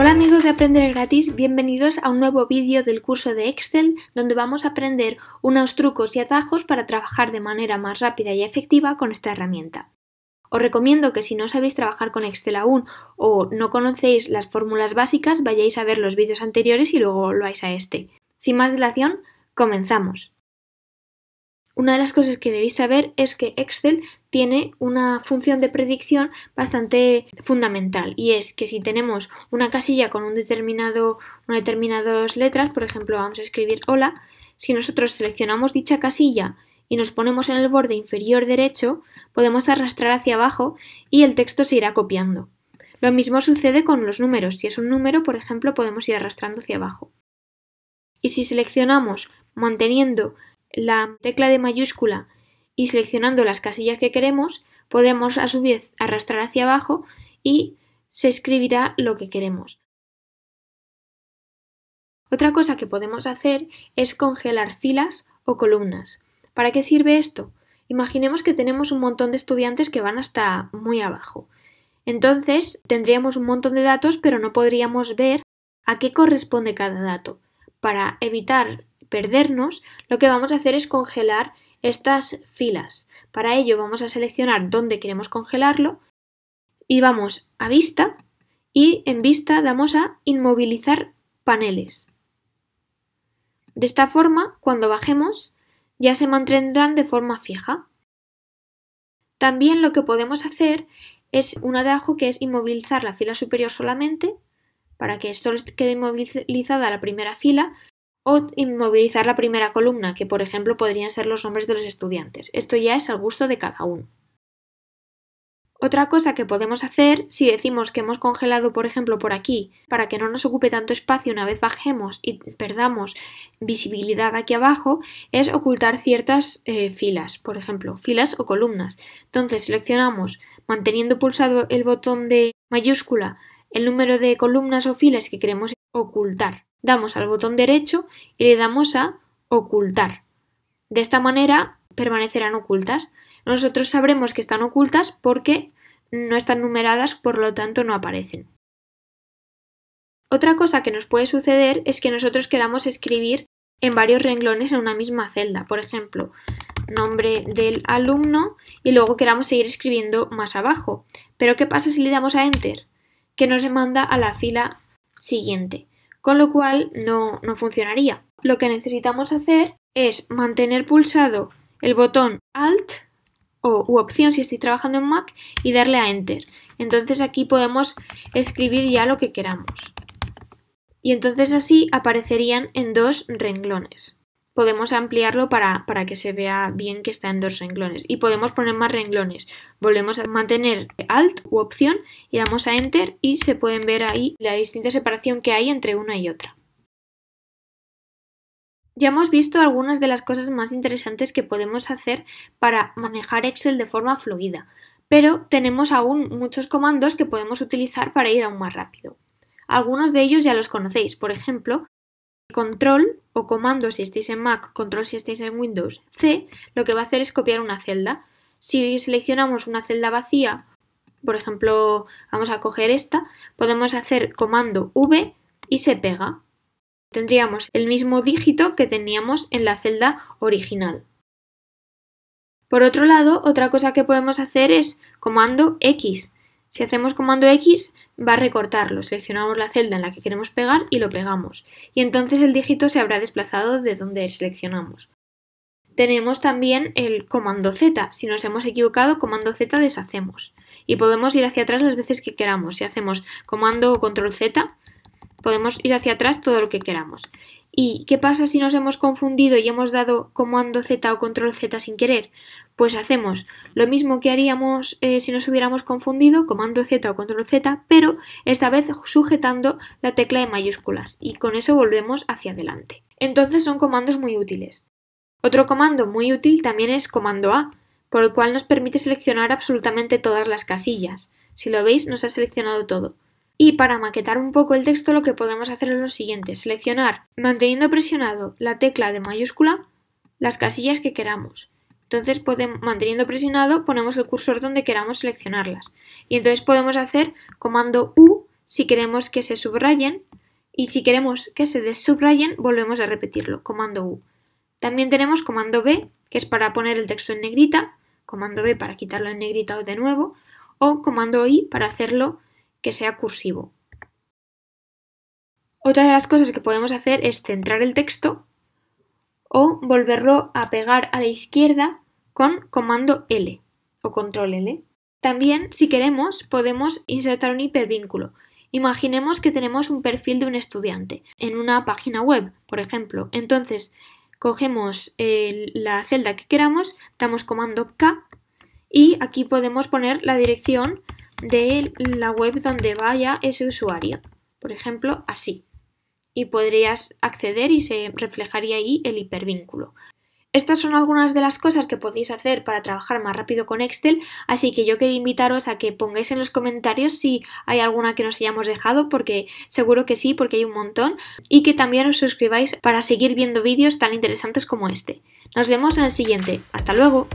Hola amigos de Aprender Gratis, bienvenidos a un nuevo vídeo del curso de Excel donde vamos a aprender unos trucos y atajos para trabajar de manera más rápida y efectiva con esta herramienta. Os recomiendo que si no sabéis trabajar con Excel aún o no conocéis las fórmulas básicas, vayáis a ver los vídeos anteriores y luego lo a este. Sin más dilación, comenzamos. Una de las cosas que debéis saber es que Excel tiene una función de predicción bastante fundamental y es que si tenemos una casilla con un determinado, unas determinadas letras, por ejemplo vamos a escribir hola, si nosotros seleccionamos dicha casilla y nos ponemos en el borde inferior derecho, podemos arrastrar hacia abajo y el texto se irá copiando. Lo mismo sucede con los números. Si es un número, por ejemplo, podemos ir arrastrando hacia abajo. Y si seleccionamos manteniendo la tecla de mayúscula y seleccionando las casillas que queremos, podemos a su vez arrastrar hacia abajo y se escribirá lo que queremos. Otra cosa que podemos hacer es congelar filas o columnas. ¿Para qué sirve esto? Imaginemos que tenemos un montón de estudiantes que van hasta muy abajo. Entonces tendríamos un montón de datos pero no podríamos ver a qué corresponde cada dato. Para evitar perdernos, lo que vamos a hacer es congelar estas filas. Para ello vamos a seleccionar dónde queremos congelarlo y vamos a vista y en vista damos a inmovilizar paneles. De esta forma, cuando bajemos, ya se mantendrán de forma fija. También lo que podemos hacer es un atajo que es inmovilizar la fila superior solamente para que esto quede inmovilizada la primera fila o inmovilizar la primera columna, que por ejemplo podrían ser los nombres de los estudiantes. Esto ya es al gusto de cada uno. Otra cosa que podemos hacer, si decimos que hemos congelado, por ejemplo, por aquí, para que no nos ocupe tanto espacio una vez bajemos y perdamos visibilidad aquí abajo, es ocultar ciertas eh, filas, por ejemplo, filas o columnas. Entonces seleccionamos, manteniendo pulsado el botón de mayúscula, el número de columnas o filas que queremos ocultar damos al botón derecho y le damos a ocultar. De esta manera permanecerán ocultas. Nosotros sabremos que están ocultas porque no están numeradas, por lo tanto no aparecen. Otra cosa que nos puede suceder es que nosotros queramos escribir en varios renglones en una misma celda. Por ejemplo, nombre del alumno y luego queramos seguir escribiendo más abajo. Pero ¿qué pasa si le damos a Enter? Que nos manda a la fila siguiente con lo cual no, no funcionaría. Lo que necesitamos hacer es mantener pulsado el botón Alt o u opción si estoy trabajando en Mac y darle a Enter. Entonces aquí podemos escribir ya lo que queramos. Y entonces así aparecerían en dos renglones podemos ampliarlo para, que se vea bien que está en dos renglones. Y podemos poner más renglones. Volvemos a mantener Alt u opción y damos a Enter y se pueden ver ahí la distinta separación que hay entre una y otra. Ya hemos visto algunas de las cosas más interesantes que podemos hacer para manejar Excel de forma fluida, pero tenemos aún muchos comandos que podemos utilizar para ir aún más rápido. Algunos de ellos ya los conocéis, por ejemplo, control o comando si estáis en Mac, control si estáis en Windows, C, lo que va a hacer es copiar una celda. Si seleccionamos una celda vacía, por ejemplo, vamos a coger esta, podemos hacer comando V y se pega. Tendríamos el mismo dígito que teníamos en la celda original. Por otro lado, otra cosa que podemos hacer es comando X. Si hacemos comando X, va a recortarlo. Seleccionamos la celda en la que queremos pegar y lo pegamos. Y entonces el dígito se habrá desplazado de donde seleccionamos. Tenemos también el comando Z. Si nos hemos equivocado, comando Z deshacemos. Y podemos ir hacia atrás las veces que queramos. Si hacemos comando o control Z, Podemos ir hacia atrás todo lo que queramos. ¿Y qué pasa si nos hemos confundido y hemos dado comando Z o control Z sin querer? Pues hacemos lo mismo que haríamos eh, si nos hubiéramos confundido, comando Z o control Z, pero esta vez sujetando la tecla de mayúsculas y con eso volvemos hacia adelante. Entonces son comandos muy útiles. Otro comando muy útil también es comando A, por el cual nos permite seleccionar absolutamente todas las casillas. Si lo veis, nos ha seleccionado todo. Y para maquetar un poco el texto lo que podemos hacer es lo siguiente, seleccionar manteniendo presionado la tecla de mayúscula las casillas que queramos. Entonces, podemos, manteniendo presionado, ponemos el cursor donde queramos seleccionarlas. Y entonces podemos hacer comando U si queremos que se subrayen y si queremos que se desubrayen, volvemos a repetirlo, comando U. También tenemos comando B, que es para poner el texto en negrita, comando B para quitarlo en negrita de nuevo, o comando I para hacerlo que sea cursivo. Otra de las cosas que podemos hacer es centrar el texto o volverlo a pegar a la izquierda con comando L o control L. También, si queremos, podemos insertar un hipervínculo. Imaginemos que tenemos un perfil de un estudiante en una página web, por ejemplo. Entonces, cogemos la celda que queramos, damos comando K y aquí podemos poner la dirección de la web donde vaya ese usuario. Por ejemplo, así. Y podrías acceder y se reflejaría ahí el hipervínculo. Estas son algunas de las cosas que podéis hacer para trabajar más rápido con Excel, así que yo quería invitaros a que pongáis en los comentarios si hay alguna que nos hayamos dejado, porque seguro que sí, porque hay un montón, y que también os suscribáis para seguir viendo vídeos tan interesantes como este. Nos vemos en el siguiente. Hasta luego.